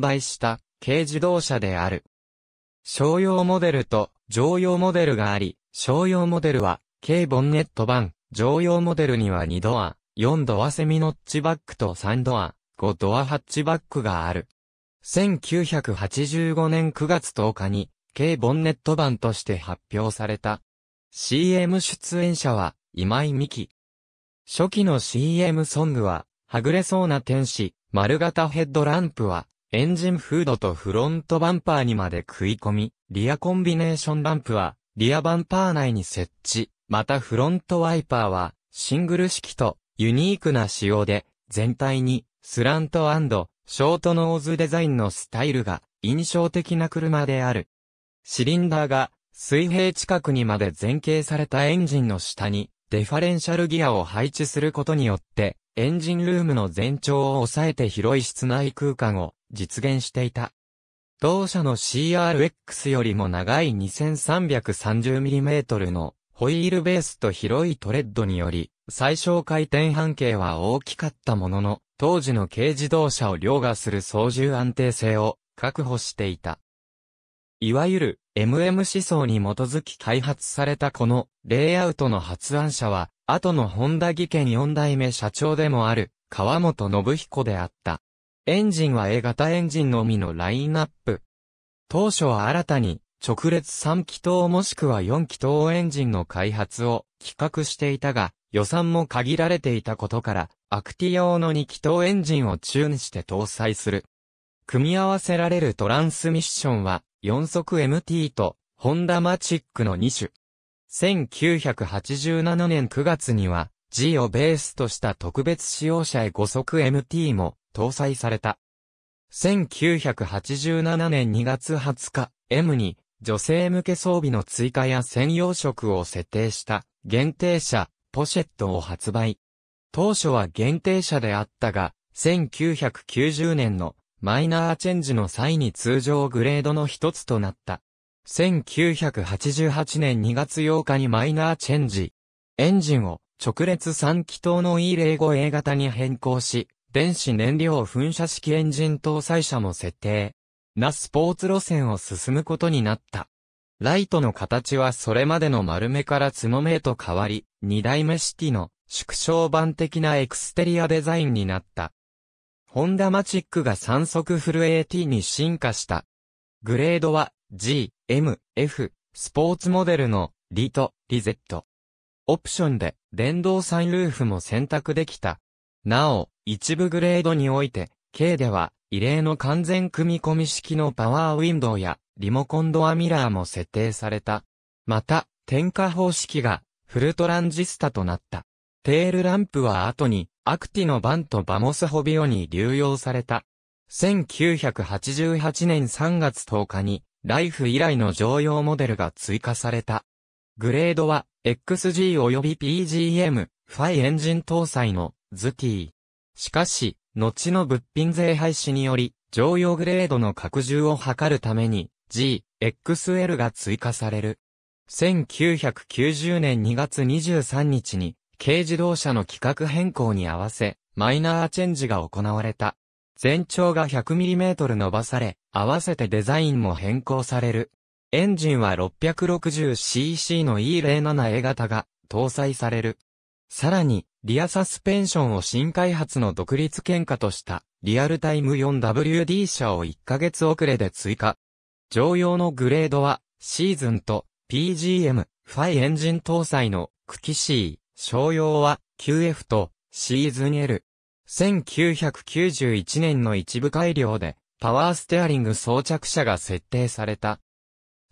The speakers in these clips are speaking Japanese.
売した軽自動車である。商用モデルと乗用モデルがあり、商用モデルは軽ボンネット版、乗用モデルには2ドア、4ドアセミノッチバックと3ドア、5ドアハッチバックがある。1985年9月10日に、軽ボンネット版として発表された。CM 出演者は、今井美希。初期の CM ソングは、はぐれそうな天使、丸型ヘッドランプは、エンジンフードとフロントバンパーにまで食い込み、リアコンビネーションランプは、リアバンパー内に設置、またフロントワイパーは、シングル式と、ユニークな仕様で、全体に、スラントショートノーズデザインのスタイルが、印象的な車である。シリンダーが、水平近くにまで前傾されたエンジンの下に、デファレンシャルギアを配置することによって、エンジンルームの全長を抑えて広い室内空間を実現していた。同社の CRX よりも長い 2330mm のホイールベースと広いトレッドにより、最小回転半径は大きかったものの、当時の軽自動車を凌駕する操縦安定性を確保していた。いわゆる MM 思想に基づき開発されたこのレイアウトの発案者は、後のホンダ技研4代目社長でもある川本信彦であった。エンジンは A 型エンジンのみのラインナップ。当初は新たに直列3気筒もしくは4気筒エンジンの開発を企画していたが、予算も限られていたことから、アクティ用の2気筒エンジンをチューンして搭載する。組み合わせられるトランスミッションは、4速 MT と、ホンダマチックの2種。1987年9月には、G をベースとした特別使用車へ5速 MT も搭載された。1987年2月20日、M に女性向け装備の追加や専用色を設定した限定車、ポシェットを発売。当初は限定車であったが、1990年のマイナーチェンジの際に通常グレードの一つとなった。1988年2月8日にマイナーチェンジ。エンジンを直列3気筒の E05A 型に変更し、電子燃料噴射式エンジン搭載車も設定。なスポーツ路線を進むことになった。ライトの形はそれまでの丸目から角目へと変わり、二代目シティの縮小版的なエクステリアデザインになった。ホンダマチックが3速フル AT に進化した。グレードは G、M、F、スポーツモデルのリト、リゼット。オプションで電動サンルーフも選択できた。なお、一部グレードにおいて、K では、異例の完全組み込み式のパワーウィンドウや、リモコンドアミラーも設定された。また、点火方式が、フルトランジスタとなった。テールランプは後に、アクティのバンとバモスホビオに流用された。1988年3月10日に、ライフ以来の常用モデルが追加された。グレードは、XG 及び PGM、ファイエンジン搭載のズティ。しかし、後の物品税廃止により、常用グレードの拡充を図るために、G、XL が追加される。1990年2月23日に、軽自動車の規格変更に合わせ、マイナーチェンジが行われた。全長が 100mm 伸ばされ、合わせてデザインも変更される。エンジンは 660cc の E07A 型が搭載される。さらに、リアサスペンションを新開発の独立喧嘩とした、リアルタイム 4WD 車を1ヶ月遅れで追加。常用のグレードは、シーズンと PGM、ファイエンジン搭載のクキシー、商用は QF とシーズン L。1991年の一部改良で、パワーステアリング装着車が設定された。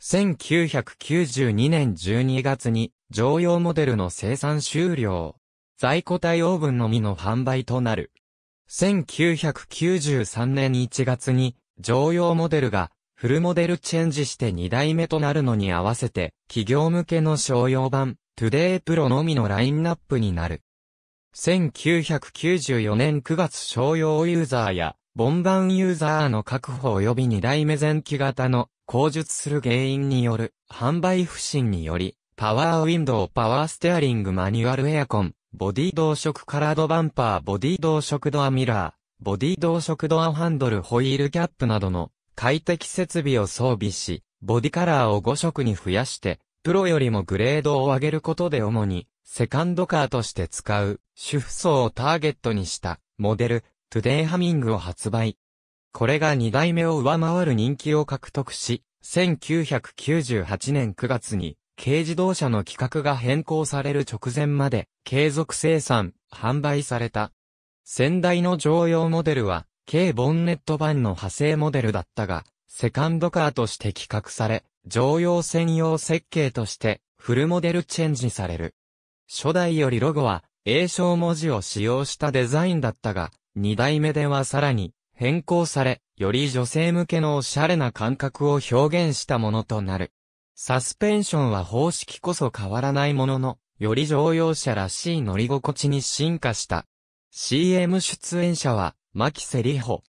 1992年12月に、常用モデルの生産終了。在庫対応分のみの販売となる。1993年1月に乗用モデルがフルモデルチェンジして2代目となるのに合わせて企業向けの商用版トゥデイプロのみのラインナップになる。1994年9月商用ユーザーやボンバンユーザーの確保及び2代目前期型の工述する原因による販売不振によりパワーウィンドウパワーステアリングマニュアルエアコンボディ同色カラードバンパー、ボディ同色ドアミラー、ボディ同色ドアハンドル、ホイールキャップなどの快適設備を装備し、ボディカラーを5色に増やして、プロよりもグレードを上げることで主に、セカンドカーとして使う、主婦層をターゲットにした、モデル、トゥデイハミングを発売。これが2代目を上回る人気を獲得し、1998年9月に、軽自動車の規格が変更される直前まで継続生産、販売された。先代の常用モデルは、軽ボンネット版の派生モデルだったが、セカンドカーとして企画され、常用専用設計としてフルモデルチェンジされる。初代よりロゴは、英称文字を使用したデザインだったが、二代目ではさらに変更され、より女性向けのおしゃれな感覚を表現したものとなる。サスペンションは方式こそ変わらないものの、より乗用車らしい乗り心地に進化した。CM 出演者は、牧瀬里穂。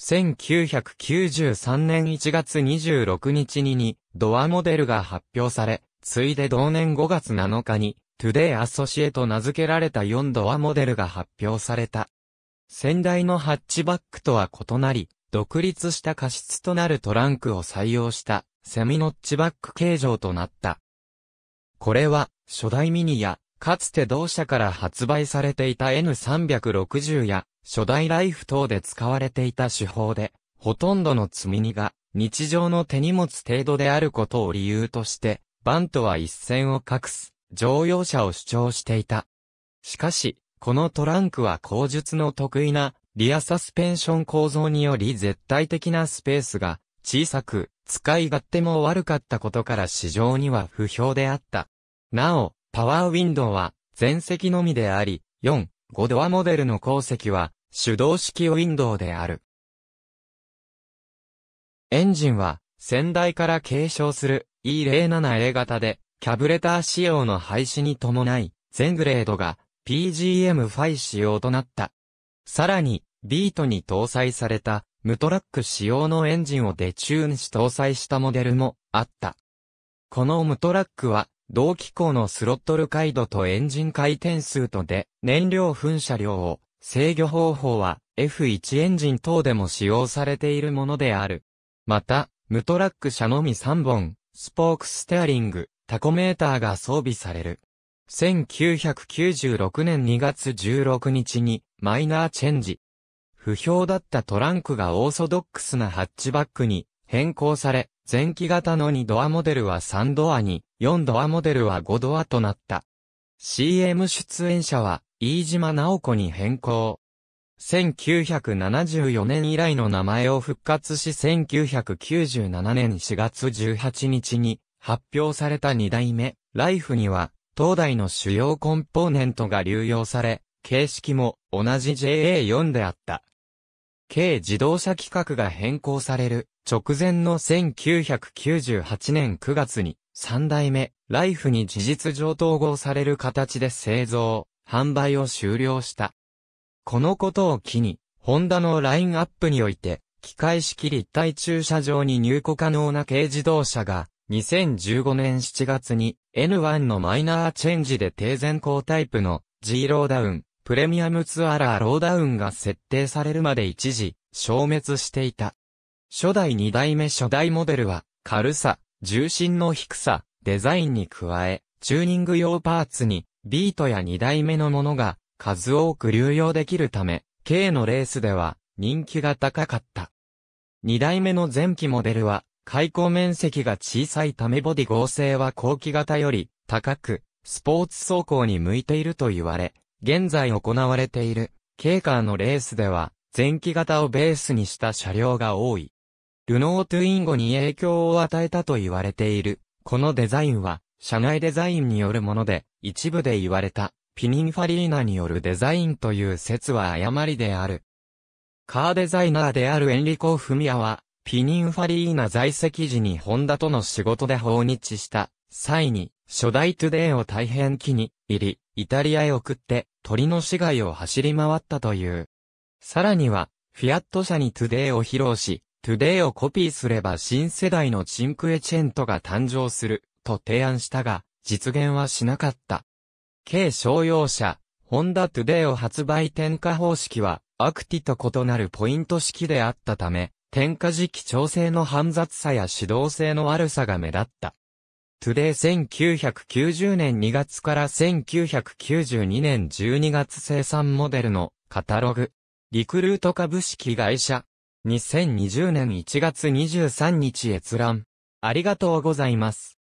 1993年1月26日にに、ドアモデルが発表され、ついで同年5月7日に、トゥデイアソシエと名付けられた4ドアモデルが発表された。先代のハッチバックとは異なり、独立した過失となるトランクを採用したセミノッチバック形状となった。これは、初代ミニや、かつて同社から発売されていた N360 や、初代ライフ等で使われていた手法で、ほとんどの積み荷が、日常の手荷物程度であることを理由として、バントは一線を画す、乗用車を主張していた。しかし、このトランクは工述の得意な、リアサスペンション構造により絶対的なスペースが小さく、使い勝手も悪かったことから市場には不評であった。なお、パワーウィンドウは、全席のみであり、4、5ドアモデルの鉱石は、手動式ウィンドウである。エンジンは、先代から継承する E07A 型で、キャブレター仕様の廃止に伴い、全グレードが PGM5 仕様となった。さらに、ビートに搭載された無トラック仕様のエンジンをデチューンし搭載したモデルもあった。この無トラックは、同機構のスロットル回路とエンジン回転数とで、燃料噴射量を制御方法は F1 エンジン等でも使用されているものである。また、無トラック車のみ3本、スポークステアリング、タコメーターが装備される。1996年2月16日にマイナーチェンジ、不評だったトランクがオーソドックスなハッチバックに変更され、前期型の2ドアモデルは3ドアに、4ドアモデルは5ドアとなった。CM 出演者は、飯島直子に変更。1974年以来の名前を復活し1997年4月18日に発表された2代目、ライフには、東大の主要コンポーネントが流用され、形式も同じ JA4 であった。軽自動車規格が変更される直前の1998年9月に3代目ライフに事実上統合される形で製造、販売を終了した。このことを機に、ホンダのラインアップにおいて、機械式立体駐車場に入庫可能な軽自動車が、2015年7月に N1 のマイナーチェンジで低前高タイプの G ローダウンプレミアムツアラーローダウンが設定されるまで一時、消滅していた。初代2代目初代モデルは、軽さ、重心の低さ、デザインに加え、チューニング用パーツに、ビートや2代目のものが、数多く流用できるため、K のレースでは、人気が高かった。2代目の前期モデルは、開口面積が小さいためボディ合成は後期型より、高く、スポーツ走行に向いていると言われ、現在行われている、軽カーのレースでは、前期型をベースにした車両が多い。ルノートゥインゴに影響を与えたと言われている。このデザインは、車内デザインによるもので、一部で言われた、ピニンファリーナによるデザインという説は誤りである。カーデザイナーであるエンリコ・フミヤは、ピニンファリーナ在籍時にホンダとの仕事で訪日した際に、初代トゥデイを大変気に入り、イタリアへ送って、鳥の市街を走り回ったという。さらには、フィアット社にトゥデイを披露し、トゥデイをコピーすれば新世代のチンクエチェントが誕生する、と提案したが、実現はしなかった。軽商用車、ホンダトゥデイを発売転嫁方式は、アクティと異なるポイント式であったため、転嫁時期調整の煩雑さや指導性の悪さが目立った。トゥデイ1990年2月から1992年12月生産モデルのカタログ。リクルート株式会社。2020年1月23日閲覧。ありがとうございます。